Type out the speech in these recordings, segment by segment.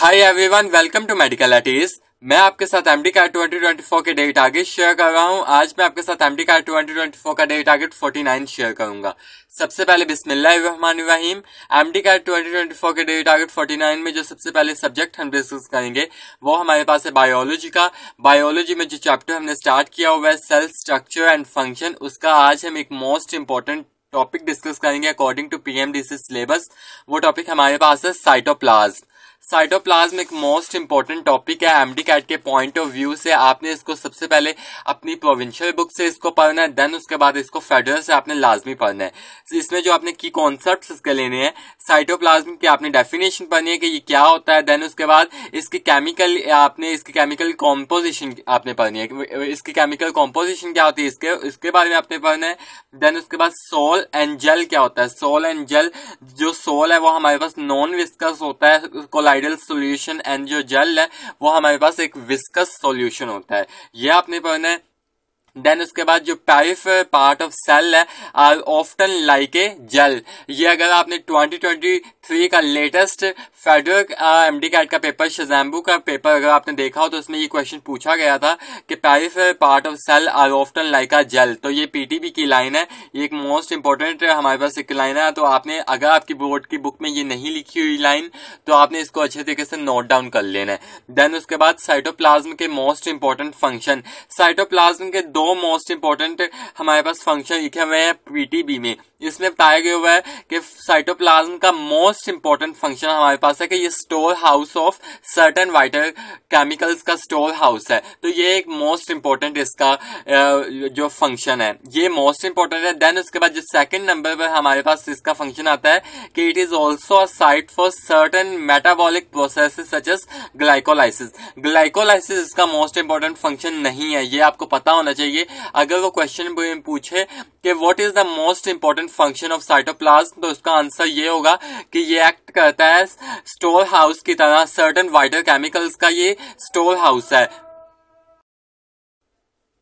hi everyone welcome to medical एटीज मैं आपके साथ एमडी का 2024 के डेट टारगेट शेयर कर रहा हूं आज मैं आपके साथ एमडी का 2024 का डेट टारगेट 49 शेयर करूंगा सबसे पहले बिस्मिल्लाहिर्रहमानिर्रहीम एमडी का 2024 के डेट टारगेट 49 में जो सबसे पहले सब्जेक्ट हम डिस्कस करेंगे वो हमारे पास है बायोलॉजी का बायोलॉजी में जो चैप्टर हमने स्टार्ट किया हुआ है सेल स्ट्रक्चर एंड फंक्शन उसका आज हम एक मोस्ट इम्पोर्टेंट टॉपिक डिस्कस करेंगे अकॉर्डिंग टू पीएमडीसी सिलेबस वो टॉपिक हमारे पास है साइटोप्लाज्म साइटोप्लाज्म एक मोस्ट इंपॉर्टेंट टॉपिक है एमडी कैट के पॉइंट ऑफ व्यू से आपने इसको सबसे पहले अपनी प्रोविंशियल बुक से इसको पढ़ना है देन उसके बाद इसको फेडरल से आपने लाजमी पढ़ना है तो इसमें जो आपने की कॉन्सेप्ट इसके लेने हैं साइटोप्लाज्म की आपने डेफिनेशन पढ़नी है कि ये क्या होता है देन उसके बाद इसकी केमिकल आपने इसकी केमिकल कॉम्पोजिशन आपने पढ़नी है इसकी केमिकल कॉम्पोजिशन क्या होती है इसके इसके बारे में आपने पढ़ना है देन उसके बाद सोल एंड जेल क्या होता है सोल एंड जेल जो सोल है वो हमारे पास नॉन विस्कस होता है आइडल सोल्यूशन एंड जो जेल है वो हमारे पास एक विस्कस सोल्यूशन होता है ये आपने पढ़ना है देन उसके बाद जो पैरिफ पार्ट ऑफ सेल है are often like a gel ये अगर आपने 2023 का लेटेस्ट फेडरल एमडी कैट का पेपर शजैम्बू का पेपर अगर आपने देखा हो तो उसमें ये क्वेश्चन पूछा गया था कि peripheral part of cell are often like a gel तो ये पीटीबी की लाइन है ये एक मोस्ट इंपॉर्टेंट हमारे पास एक लाइन है तो आपने अगर आपकी बोर्ड की बुक में ये नहीं लिखी हुई लाइन तो आपने इसको अच्छे तरीके से नोट डाउन कर लेना है देन उसके बाद साइटोप्लाज्म के मोस्ट इंपॉर्टेंट फंक्शन साइटोप्लाज्म के दो दो मोस्ट इंपॉर्टेंट हमारे पास फंक्शन लिखे हुए हैं पीटीबी में इसमें बताया गया हुआ है कि साइटोप्लाज्म का मोस्ट इंपॉर्टेंट फंक्शन हमारे पास है कि ये store house of certain vital chemicals का स्टोर हाउस है तो ये एक मोस्ट इंपॉर्टेंट इसका जो फंक्शन है ये मोस्ट इंपॉर्टेंट है देन उसके बाद जो सेकंड नंबर पर हमारे पास इसका फंक्शन आता है कि it is also a site for certain metabolic process such as glycolysis glycolysis इसका मोस्ट इंपॉर्टेंट फंक्शन नहीं है ये आपको पता होना चाहिए अगर वो क्वेश्चन पूछे कि what is the most important function of cytoplasm तो उसका आंसर ये होगा कि ये एक्ट करता है स्टोर हाउस की तरह सर्टन वाइटल केमिकल्स का ये स्टोर हाउस है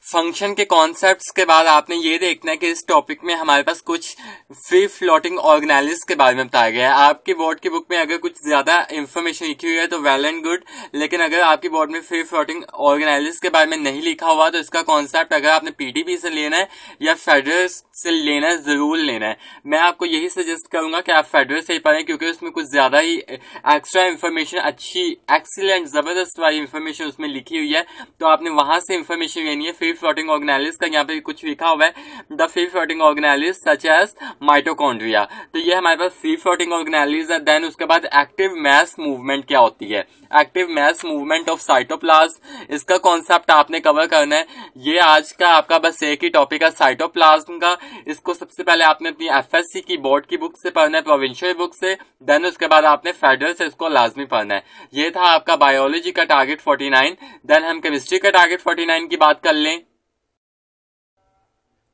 फंक्शन के कॉन्सेप्ट्स के बाद आपने ये देखना है कि इस टॉपिक में हमारे पास कुछ फ्री फ्लोटिंग ऑर्गेनाइज के बारे में बताया गया है आपकी बोर्ड की बुक में अगर कुछ ज्यादा इन्फॉर्मेशन लिखी हुई है तो वेल एंड गुड लेकिन अगर आपकी बोर्ड में फ्री फ्लोटिंग ऑर्गेनाइज के बारे में नहीं लिखा हुआ तो इसका कॉन्सेप्ट अगर आपने पीटीपी से लेना है या फेडरल से लेना है जरूर लेना है मैं आपको यही सजेस्ट करूंगा कि आप फेडरल से ही पढ़ें क्योंकि उसमें कुछ ज्यादा ही एक्स्ट्रा इन्फॉर्मेशन अच्छी एक्सीलेंट जबरदस्त वाली इन्फॉर्मेशन उसमें लिखी हुई है तो आपने वहां से इन्फॉर्मेशन लेनी है फिर फ्री फ्लोटिंग ऑर्गेनाइलिस का यहाँ पे कुछ लिखा हुआ है the free floating organelles such as mitochondria तो ये हमारे पास फ्री फ्लोटिंग ऑर्गेनाइलिस है देन उसके बाद एक्टिव मैस मूवमेंट क्या होती है active mass movement of cytoplasm इसका कॉन्सेप्ट आपने कवर करना है ये आज का आपका बस एक ही टॉपिक है साइटोप्लाज्म का इसको सबसे पहले आपने अपनी एफ की बोर्ड की बुक से पढ़ना है प्रोविंशियल बुक से देन उसके बाद आपने फेडरल से इसको लाजमी पढ़ना है ये था आपका बायोलॉजी का टारगेट फोर्टी नाइन देन हम केमिस्ट्री का टारगेट फोर्टी नाइन की बात कर लें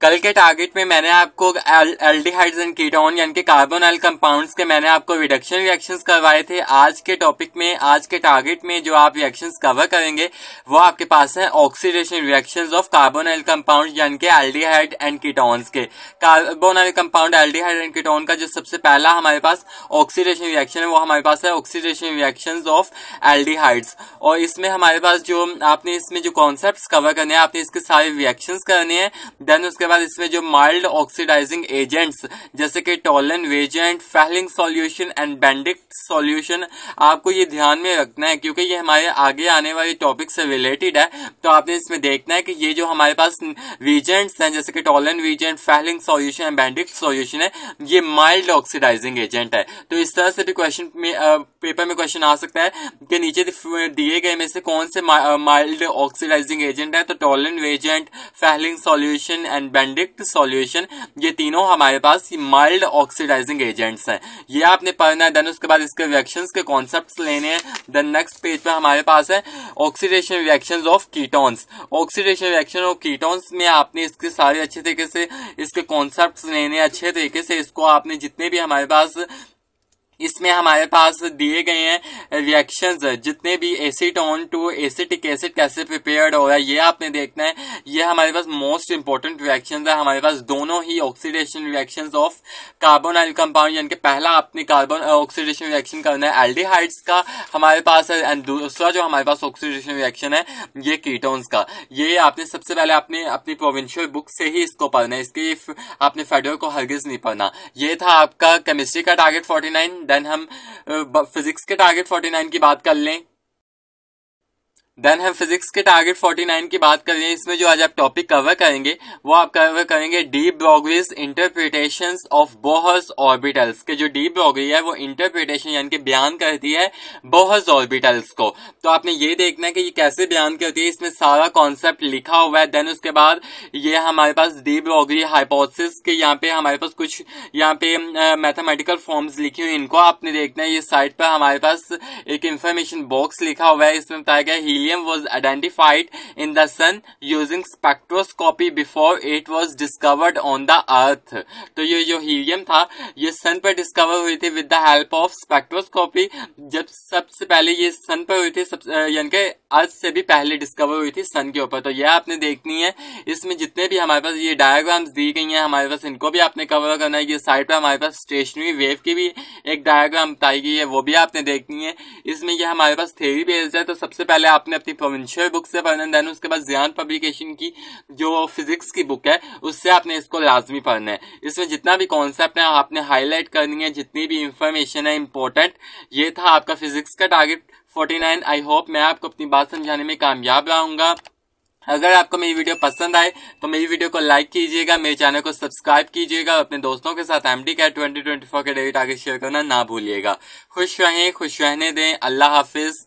कल के टारगेट में मैंने आपको एल्डिहाइड्स एंड कीटोन यानी कि एल कंपाउंड्स के मैंने आपको रिडक्शन रिएक्शंस करवाए थे आज के टॉपिक में आज के टारगेट में जो आप रिएक्शंस कवर करेंगे वो आपके पास है oxidation reactions of L compound यानी कि एल्डिहाइड एंड कीटोन्स के L compound aldehyde and ketone का जो सबसे पहला हमारे पास ऑक्सीडेशन रिएक्शन है वो हमारे पास है ऑक्सीडेशन रिएक्शन ऑफ एल्डिहाइड्स और इसमें हमारे पास जो आपने इसमें जो कॉन्सेप्ट कवर करने हैं आपने इसके सारे रिएक्शन करने हैं देन उसके उसके बाद इसमें जो माइल्ड ऑक्सीडाइजिंग एजेंट्स जैसे कि Tollens reagent Fehling solution and Benedict solution आपको ये ध्यान में रखना है क्योंकि ये हमारे आगे आने वाले टॉपिक से रिलेटेड है तो आपने इसमें देखना है कि ये जो हमारे पास वेजेंट्स हैं जैसे कि Tollens reagent Fehling solution and Benedict solution है ये माइल्ड ऑक्सीडाइजिंग एजेंट है तो इस तरह से भी क्वेश्चन पेपर में क्वेश्चन आ सकता है कि नीचे दिए गए में से कौन से माइल्ड ऑक्सीडाइजिंग एजेंट है तो Tollens reagent Fehling solution and Benedict solution ये तीनों हमारे पास माइल्ड ऑक्सीडाइजिंग एजेंट्स हैं ये आपने पढ़ना है देन उसके बाद इसके रिएक्शंस के कॉन्सेप्ट लेने हैं देन नेक्स्ट पेज पर हमारे पास है oxidation reaction of ketones oxidation reaction of ketones में आपने इसके सारे अच्छे तरीके से इसके कॉन्सेप्ट लेने अच्छे तरीके से इसको आपने जितने भी हमारे पास इसमें हमारे पास दिए गए हैं रिएक्शंस जितने भी acid on to acetic acid कैसे प्रिपेयर्ड हो रहा है ये आपने देखना है ये हमारे पास मोस्ट इंपॉर्टेंट रिएक्शन है हमारे पास दोनों ही oxidation reactions of carbonyl compound यानी कि पहला आपने कार्बन ऑक्सीडेशन रिएक्शन करना है एल्डिहाइड्स का हमारे पास है एंड दूसरा जो हमारे पास ऑक्सीडेशन रिएक्शन है ये कीटोन्स का ये आपने सबसे पहले आपने अपनी प्रोविंशियल बुक से ही इसको पढ़ना है इसके आपने फेडर को हरगिज नहीं पढ़ना ये था आपका केमिस्ट्री का टारगेट फोर्टी नाइन देन हम फिजिक्स के टारगेट 49 की बात कर लें देन हम फिजिक्स के टारगेट 49 की बात कर रहे हैं इसमें जो आज आप टॉपिक कवर करेंगे वो आप कवर करेंगे de Broglie's interpretation of Bohr's orbitals के जो डी ब्रॉगरी है वो इंटरप्रिटेशन यानी कि बयान करती है बोहस ऑर्बिटल्स को तो आपने ये देखना है कि ये कैसे बयान करती है इसमें सारा कॉन्सेप्ट लिखा हुआ है देन उसके बाद ये हमारे पास डी ब्रॉगरी हाइपोसिस के यहाँ पे हमारे पास कुछ यहाँ पे मैथमेटिकल फॉर्म्स लिखी हुई इनको आपने देखना है ये साइट पर हमारे पास एक इंफॉर्मेशन बॉक्स लिखा हुआ है इसमें बताया गया helium was identified in the sun using spectroscopy before it was discovered on the earth तो ये जो हीलियम था ये सन पर डिस्कवर हुई थी with the help of spectroscopy जब सबसे पहले ये सन पर हुई थी यानी कि अर्थ से भी पहले डिस्कवर हुई थी सन के ऊपर तो यह आपने देखनी है इसमें जितने भी हमारे पास ये डायग्राम्स दी गई हैं हमारे पास इनको भी आपने कवर करना है ये साइड पर हमारे पास स्टेशनरी वेव की भी एक डायग्राम बताई गई है वो भी आपने देखनी है इसमें यह हमारे पास थेरी बेस्ड है तो सबसे पहले आपने मैंने अपनी प्रोविंशियल बुक से पढ़ना देन उसके बाद जियान पब्लिकेशन की जो फिजिक्स की बुक है उससे आपने इसको लाजमी पढ़ना है इसमें जितना भी कॉन्सेप्ट है आपने हाईलाइट करनी है जितनी भी इंफॉर्मेशन है इंपॉर्टेंट ये था आपका फिजिक्स का टारगेट 49 आई होप मैं आपको अपनी बात समझाने में कामयाब रहूंगा अगर आपको मेरी वीडियो पसंद आए तो मेरी वीडियो को लाइक कीजिएगा मेरे चैनल को सब्सक्राइब कीजिएगा अपने दोस्तों के साथ M D CAT twenty twenty four के डेट आगे शेयर करना ना भूलिएगा खुश रहें खुश रहने दें अल्लाह हाफिज